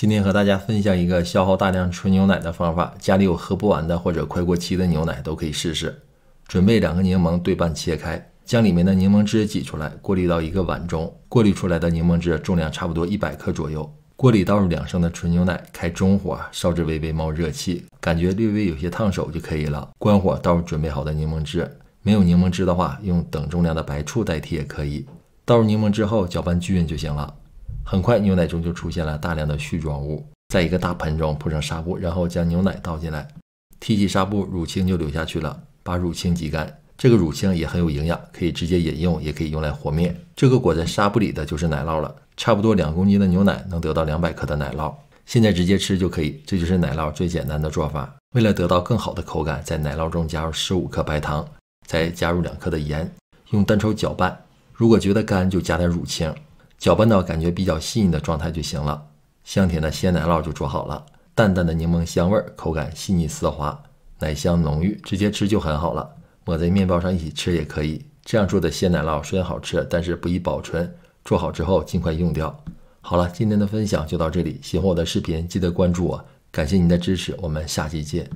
今天和大家分享一个消耗大量纯牛奶的方法，家里有喝不完的或者快过期的牛奶都可以试试。准备两个柠檬，对半切开，将里面的柠檬汁挤出来，过滤到一个碗中。过滤出来的柠檬汁重量差不多一百克左右。锅里倒入两升的纯牛奶，开中火烧至微微冒热气，感觉略微有些烫手就可以了。关火，倒入准备好的柠檬汁。没有柠檬汁的话，用等重量的白醋代替也可以。倒入柠檬汁后，搅拌均匀就行了。很快，牛奶中就出现了大量的絮状物。在一个大盆中铺上纱布，然后将牛奶倒进来，提起纱布，乳清就流下去了。把乳清挤干，这个乳清也很有营养，可以直接饮用，也可以用来和面。这个裹在纱布里的就是奶酪了。差不多两公斤的牛奶能得到两百克的奶酪，现在直接吃就可以。这就是奶酪最简单的做法。为了得到更好的口感，在奶酪中加入十五克白糖，再加入两克的盐，用蛋抽搅拌。如果觉得干，就加点乳清。搅拌到感觉比较细腻的状态就行了，香甜的鲜奶酪就做好了。淡淡的柠檬香味儿，口感细腻丝滑，奶香浓郁，直接吃就很好了。抹在面包上一起吃也可以。这样做的鲜奶酪虽然好吃，但是不易保存，做好之后尽快用掉。好了，今天的分享就到这里。喜欢我的视频，记得关注我，感谢您的支持，我们下期见。